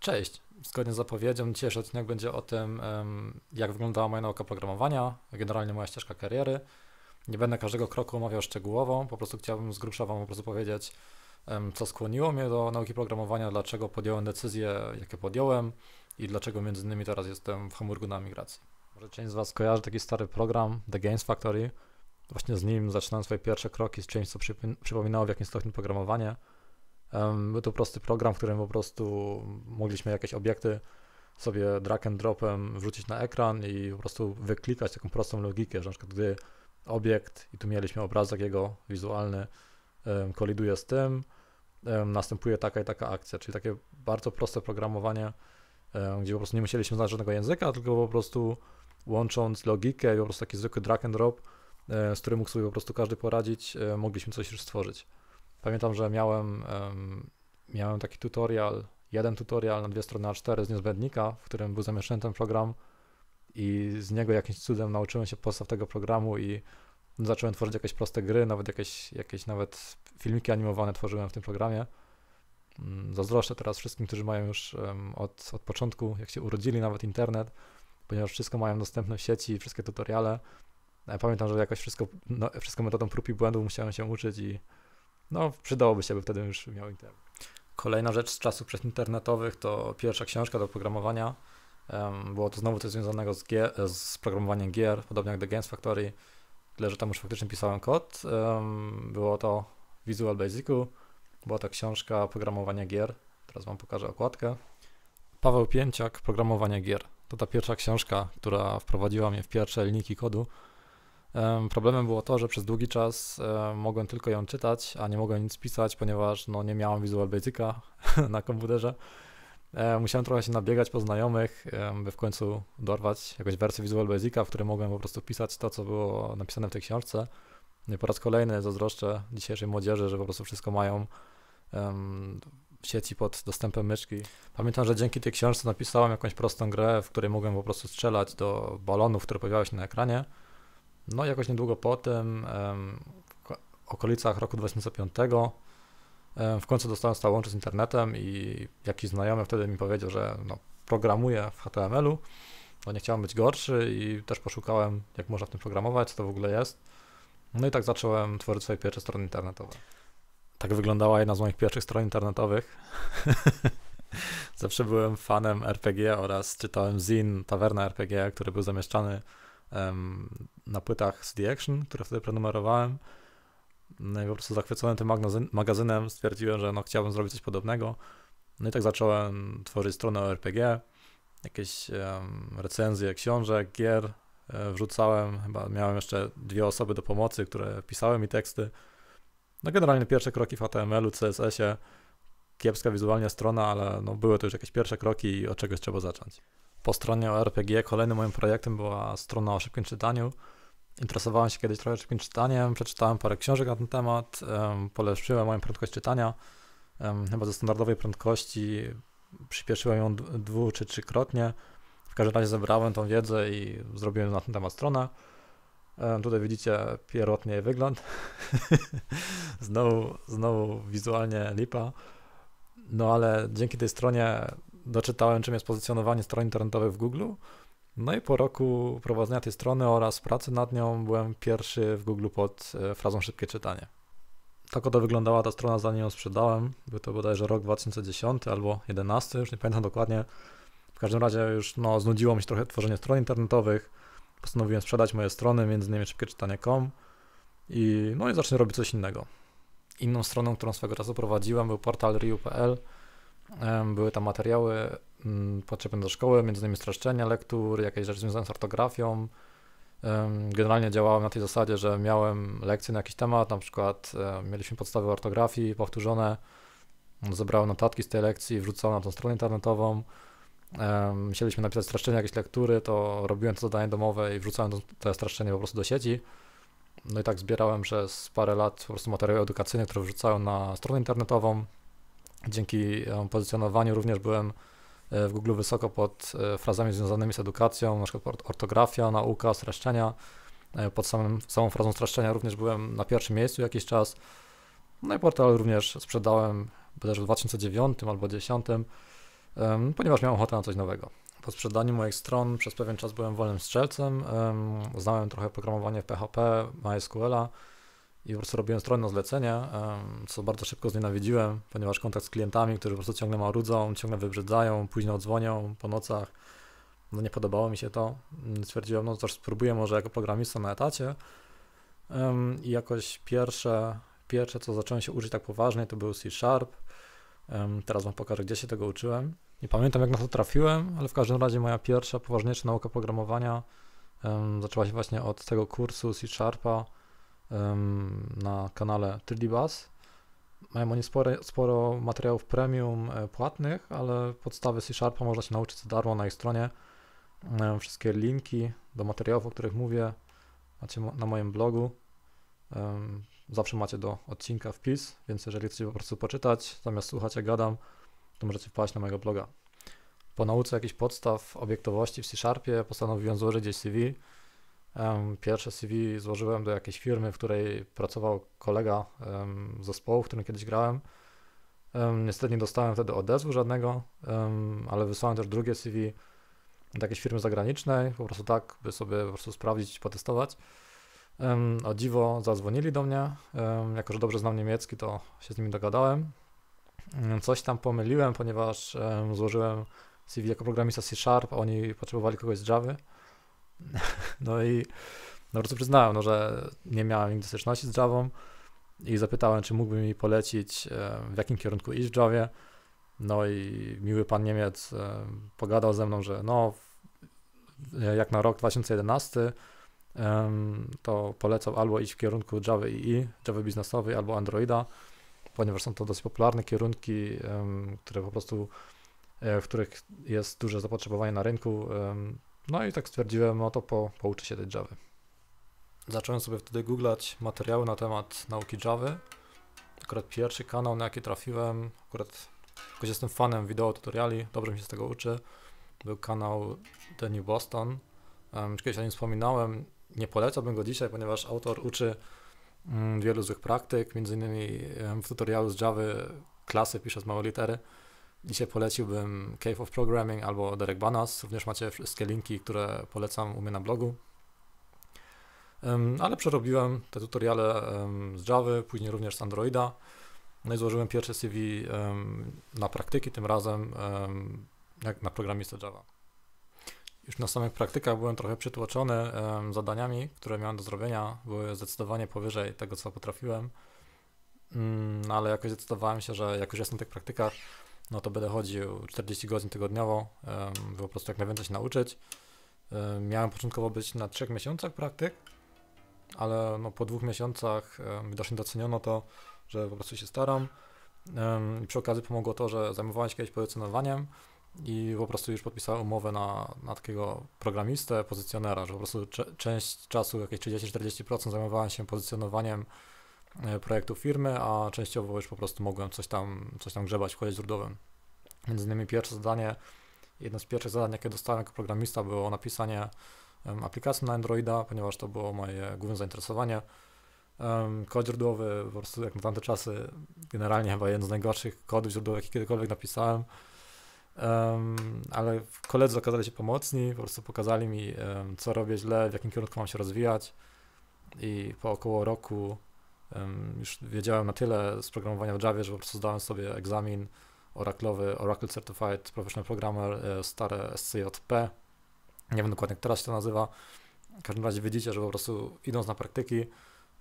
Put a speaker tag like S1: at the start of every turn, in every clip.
S1: Cześć. Zgodnie z zapowiedzią, dzisiejszy odcinek będzie o tym, jak wyglądała moja nauka programowania, generalnie moja ścieżka kariery. Nie będę każdego kroku omawiał szczegółowo, po prostu chciałbym z grubsza Wam po prostu powiedzieć, co skłoniło mnie do nauki programowania, dlaczego podjąłem decyzje, jakie podjąłem i dlaczego między innymi teraz jestem w Hamburgu na migracji. Może część z Was kojarzy taki stary program The Games Factory. Właśnie z nim zaczynałem swoje pierwsze kroki z czymś, co przypominało w jakimś stopniu programowanie – był to prosty program, w którym po prostu mogliśmy jakieś obiekty sobie drag and dropem wrzucić na ekran i po prostu wyklikać taką prostą logikę, że na przykład gdy obiekt, i tu mieliśmy obrazek jego wizualny, koliduje z tym, następuje taka i taka akcja, czyli takie bardzo proste programowanie, gdzie po prostu nie musieliśmy znać żadnego języka, tylko po prostu łącząc logikę i po prostu taki zwykły drag and drop, z którym mógł sobie po prostu każdy poradzić, e, mogliśmy coś już stworzyć. Pamiętam, że miałem, um, miałem taki tutorial, jeden tutorial na dwie strony A4 z niezbędnika, w którym był zamieszczony ten program i z niego jakimś cudem nauczyłem się podstaw tego programu i zacząłem tworzyć jakieś proste gry, nawet jakieś, jakieś nawet filmiki animowane tworzyłem w tym programie. Mm, zazdroszczę teraz wszystkim, którzy mają już um, od, od początku, jak się urodzili, nawet internet, ponieważ wszystko mają dostępne w sieci, wszystkie tutoriale. Ja e, pamiętam, że jakoś wszystko, no, wszystko metodą prób i błędów musiałem się uczyć i no przydałoby się, by wtedy już miał internet. Kolejna rzecz z czasów przedinternetowych to pierwsza książka do oprogramowania. Było to znowu coś związanego z, gier, e, z programowaniem gier, podobnie jak The Games Factory, tyle że tam już faktycznie pisałem kod. Było to Visual Basicu, była to książka programowania gier. Teraz Wam pokażę okładkę. Paweł Pięciak, programowanie gier. To ta pierwsza książka, która wprowadziła mnie w pierwsze linijki kodu. Problemem było to, że przez długi czas mogłem tylko ją czytać, a nie mogłem nic pisać, ponieważ no, nie miałem Visual Basica na komputerze. Musiałem trochę się nabiegać po znajomych, by w końcu dorwać jakąś wersję Visual Basica, w której mogłem po prostu pisać to, co było napisane w tej książce. No I po raz kolejny zazdroszczę dzisiejszej młodzieży, że po prostu wszystko mają w sieci pod dostępem myszki. Pamiętam, że dzięki tej książce napisałem jakąś prostą grę, w której mogłem po prostu strzelać do balonów, które pojawiały się na ekranie no jakoś niedługo potem, w okolicach roku 2005, w końcu dostałem stałą łącze z internetem i jakiś znajomy wtedy mi powiedział, że no, programuję w HTML-u, no nie chciałem być gorszy i też poszukałem, jak można w tym programować, co to w ogóle jest. No i tak zacząłem tworzyć swoje pierwsze strony internetowe. Tak wyglądała jedna z moich pierwszych stron internetowych. Zawsze byłem fanem RPG oraz czytałem zin Tawerna RPG, który był zamieszczany na płytach CD Action, które wtedy prenumerowałem. No i po prostu zachwycony tym magazynem stwierdziłem, że no chciałbym zrobić coś podobnego. No i tak zacząłem tworzyć stronę o RPG, jakieś um, recenzje książek, gier e, wrzucałem, chyba miałem jeszcze dwie osoby do pomocy, które pisały mi teksty. No generalnie pierwsze kroki w HTML-u, CSS-ie, kiepska wizualnie strona, ale no były to już jakieś pierwsze kroki i od czegoś trzeba zacząć po stronie RPG. Kolejnym moim projektem była strona o szybkim czytaniu. Interesowałem się kiedyś trochę szybkim czytaniem, przeczytałem parę książek na ten temat, um, polepszyłem moją prędkość czytania. Um, chyba ze standardowej prędkości przyspieszyłem ją dwu czy trzykrotnie. W każdym razie zebrałem tą wiedzę i zrobiłem na ten temat stronę. Um, tutaj widzicie pierwotnie wygląd. znowu, znowu wizualnie lipa. No ale dzięki tej stronie doczytałem, czym jest pozycjonowanie stron internetowych w Google. No i po roku prowadzenia tej strony oraz pracy nad nią byłem pierwszy w Google pod e, frazą szybkie czytanie. Tak oto wyglądała ta strona, zanim ją sprzedałem. Był to bodajże rok 2010 albo 2011, już nie pamiętam dokładnie. W każdym razie już no, znudziło mi się trochę tworzenie stron internetowych. Postanowiłem sprzedać moje strony, między innymi szybkieczytanie.com i no i zacznę robić coś innego. Inną stroną, którą swego czasu prowadziłem był portal riu.pl, były tam materiały mm, potrzebne do szkoły, między innymi streszczenia lektur, jakieś rzeczy związane z ortografią. Generalnie działałem na tej zasadzie, że miałem lekcje na jakiś temat, na przykład e, mieliśmy podstawy ortografii powtórzone, zebrałem notatki z tej lekcji, wrzucałem na tą stronę internetową. Musieliśmy napisać streszczenie jakiejś lektury, to robiłem to zadanie domowe i wrzucałem to streszczenie po prostu do sieci. No i tak zbierałem przez parę lat po prostu materiały edukacyjne, które wrzucałem na stronę internetową, dzięki e, pozycjonowaniu również byłem e, w Google wysoko pod e, frazami związanymi z edukacją, na przykład ortografia, nauka, streszczenia. Pod samym, samą frazą streszczenia również byłem na pierwszym miejscu jakiś czas. No i portal również sprzedałem też w 2009 albo 2010, ponieważ miałem ochotę na coś nowego. Po sprzedaniu moich stron przez pewien czas byłem wolnym strzelcem, znałem trochę programowanie w PHP, MySQL-a, i po prostu robiłem na zlecenie, co bardzo szybko znienawidziłem, ponieważ kontakt z klientami, którzy po prostu ciągle marudzą, ciągle wybrzydzają, późno dzwonią po nocach, no nie podobało mi się to. Stwierdziłem, no też spróbuję może jako programista na etacie i jakoś pierwsze, pierwsze co zacząłem się uczyć tak poważnie to był C Sharp. Teraz wam pokażę gdzie się tego uczyłem. Nie pamiętam jak na to trafiłem, ale w każdym razie moja pierwsza poważniejsza nauka programowania zaczęła się właśnie od tego kursu C Sharpa, na kanale 3D Bass. Mają oni sporo, sporo materiałów premium e, płatnych, ale podstawy C Sharpa można się nauczyć za darmo na ich stronie. Wszystkie linki do materiałów, o których mówię, macie na moim blogu. Zawsze macie do odcinka wpis, więc jeżeli chcecie po prostu poczytać, zamiast słuchać jak gadam, to możecie wpaść na mojego bloga. Po nauce jakichś podstaw obiektowości w C Sharpie postanowiłem złożyć gdzieś CV Pierwsze CV złożyłem do jakiejś firmy, w której pracował kolega z zespołu, w którym kiedyś grałem. Niestety nie dostałem wtedy odezwu żadnego, ale wysłałem też drugie CV do jakiejś firmy zagranicznej, po prostu tak, by sobie po prostu sprawdzić, potestować. O dziwo zadzwonili do mnie, jako że dobrze znam niemiecki, to się z nimi dogadałem. Coś tam pomyliłem, ponieważ złożyłem CV jako programista C Sharp, a oni potrzebowali kogoś z Java. No i no po prostu przyznałem, no, że nie miałem nigdy styczności z Javą i zapytałem, czy mógłby mi polecić, e, w jakim kierunku iść w Javie. No i miły pan Niemiec e, pogadał ze mną, że no, e, jak na rok 2011, to polecał albo iść w kierunku Java II, Java biznesowej, albo Androida, ponieważ są to dosyć popularne kierunki, które po prostu, w których jest duże zapotrzebowanie na rynku no i tak stwierdziłem, no to po, pouczę się tej Javy. Zacząłem sobie wtedy googlać materiały na temat nauki Javy. Akurat pierwszy kanał, na jaki trafiłem, akurat jakoś jestem fanem wideo tutoriali, dobrze mi się z tego uczy, był kanał The New Boston. Um, kiedyś o nim wspominałem, nie polecałbym go dzisiaj, ponieważ autor uczy mm, wielu złych praktyk, między innymi w tutorialu z Java klasy pisze z małej litery. Dzisiaj poleciłbym Cave of Programming albo Derek Banas. Również macie wszystkie linki, które polecam u mnie na blogu. Ale przerobiłem te tutoriale z Java, później również z Androida. No i złożyłem pierwsze CV na praktyki, tym razem jak na programistę Java. Już na samych praktykach byłem trochę przytłoczony zadaniami, które miałem do zrobienia. Były zdecydowanie powyżej tego, co potrafiłem. Mm, ale jakoś zdecydowałem się, że jak już jestem na tych praktykach, no to będę chodził 40 godzin tygodniowo, um, po prostu jak najwięcej się nauczyć. Um, miałem początkowo być na 3 miesiącach praktyk, ale no, po dwóch miesiącach um, widocznie doceniono to, że po prostu się staram. Um, przy okazji pomogło to, że zajmowałem się kiedyś pozycjonowaniem i po prostu już podpisałem umowę na, na takiego programistę, pozycjonera, że po prostu część czasu, jakieś 30-40% zajmowałem się pozycjonowaniem E, projektu firmy, a częściowo już po prostu mogłem coś tam, coś tam grzebać w kodzie źródłowym. Między innymi pierwsze zadanie, jedno z pierwszych zadań, jakie dostałem jako programista, było napisanie aplikacji na Androida, ponieważ to było moje główne zainteresowanie. Kod źródłowy, po prostu jak na tamte czasy, generalnie chyba jeden z najgorszych kodów źródłowych, jaki kiedykolwiek napisałem. ale koledzy okazali się pomocni, po prostu pokazali mi, co robię źle, w jakim kierunku mam się rozwijać. I po około roku już wiedziałem na tyle z programowania w Java, że po prostu zdałem sobie egzamin oraklowy, Oracle Certified Professional Programmer, e, stare SCJP. Nie wiem dokładnie, jak teraz się to nazywa. W każdym razie widzicie, że po prostu idąc na praktyki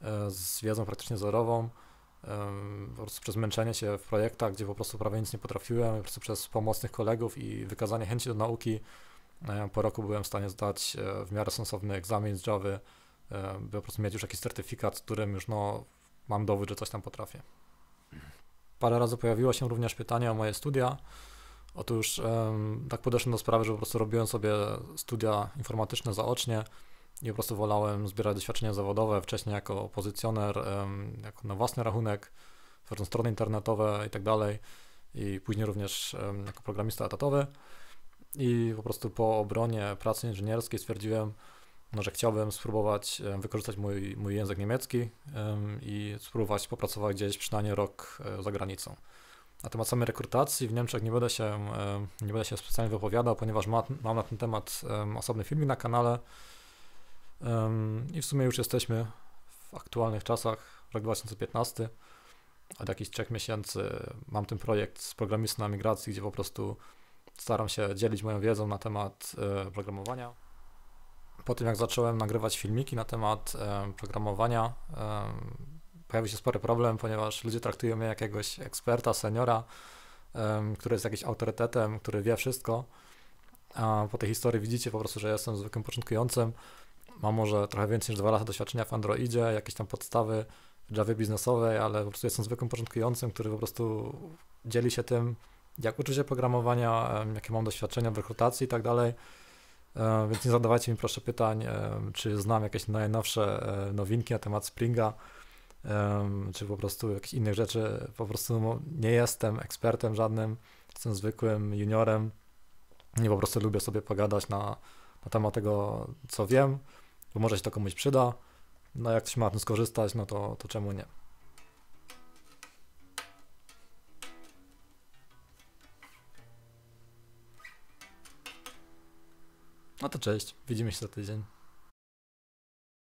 S1: e, z wiedzą praktycznie zerową, po prostu przez męczenie się w projektach, gdzie po prostu prawie nic nie potrafiłem, po prostu przez pomocnych kolegów i wykazanie chęci do nauki, e, po roku byłem w stanie zdać w miarę sensowny egzamin z Java, by po prostu mieć już jakiś certyfikat, którym już no, mam dowód, że coś tam potrafię. Parę razy pojawiło się również pytanie o moje studia. Otóż tak podeszłem do sprawy, że po prostu robiłem sobie studia informatyczne zaocznie i po prostu wolałem zbierać doświadczenie zawodowe wcześniej jako pozycjoner, jako na własny rachunek, tworząc strony internetowe i tak dalej i później również jako programista etatowy. I po prostu po obronie pracy inżynierskiej stwierdziłem, no, że chciałbym spróbować e, wykorzystać mój, mój język niemiecki i spróbować popracować gdzieś przynajmniej rok e, za granicą. Na temat samej rekrutacji w Niemczech nie będę się, e, nie będę się specjalnie wypowiadał, ponieważ ma, mam na ten temat osobny filmik na kanale i w sumie już jesteśmy w aktualnych czasach, rok 2015. Od jakichś trzech miesięcy mam ten projekt z programistą na migracji, gdzie po prostu staram się dzielić moją wiedzą na temat programowania po tym jak zacząłem nagrywać filmiki na temat e, programowania, e, pojawił się spory problem, ponieważ ludzie traktują mnie jakiegoś eksperta, seniora, e, który jest jakimś autorytetem, który wie wszystko. A po tej historii widzicie po prostu, że jestem zwykłym początkującym. Mam może trochę więcej niż dwa lata doświadczenia w Androidzie, jakieś tam podstawy w Javie biznesowej, ale po prostu jestem zwykłym początkującym, który po prostu dzieli się tym, jak uczy się programowania, jakie mam doświadczenia w rekrutacji i tak dalej. E, więc nie zadawajcie mi proszę pytań, e, czy znam jakieś najnowsze e, nowinki na temat Springa, czy po prostu jakichś innych rzeczy. Po prostu no, nie jestem ekspertem żadnym, jestem zwykłym juniorem. Nie po prostu lubię sobie pogadać na, na temat tego, co wiem, bo może się to komuś przyda. No jak ktoś ma na tym skorzystać, no to, to czemu nie? No to cześć, widzimy się za tydzień.